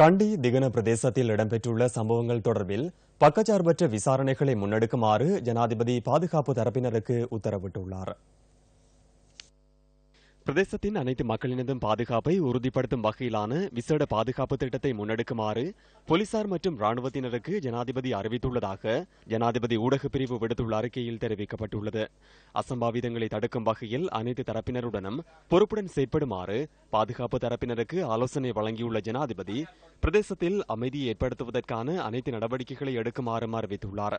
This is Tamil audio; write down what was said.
கண்டி திகன பிரதேசத்தில் இடம்பெற்றுள்ள சம்பவங்கள் தொடர்பில் பக்கச்சார்பற்ற விசாரணைகளை முன்னெடுக்குமாறு ஜனாதிபதி பாதுகாப்பு தரப்பினருக்கு உத்தரவிட்டுள்ளார் பிரதேசத்தின் அனைத்து மக்களினதும் பாதுகாப்பை உறுதிப்படுத்தும் வகையிலான விசேட பாதுகாப்பு திட்டத்தை முன்னெடுக்குமாறு போலீசார் மற்றும் ராணுவத்தினருக்கு ஜனாதிபதி அறிவித்துள்ளதாக ஜனாதிபதி ஊடகப் பிரிவு விடுத்துள்ள அறிக்கையில் தெரிவிக்கப்பட்டுள்ளது அசம்பாவிதங்களை தடுக்கும் வகையில் அனைத்து தரப்பினருடனும் பொறுப்புடன் செயற்படுமாறு பாதுகாப்பு தரப்பினருக்கு ஆலோசனை வழங்கியுள்ள ஜனாதிபதி பிரதேசத்தில் அமைதியை ஏற்படுத்துவதற்கான அனைத்து நடவடிக்கைகளை எடுக்குமாறும் அறிவித்துள்ளார்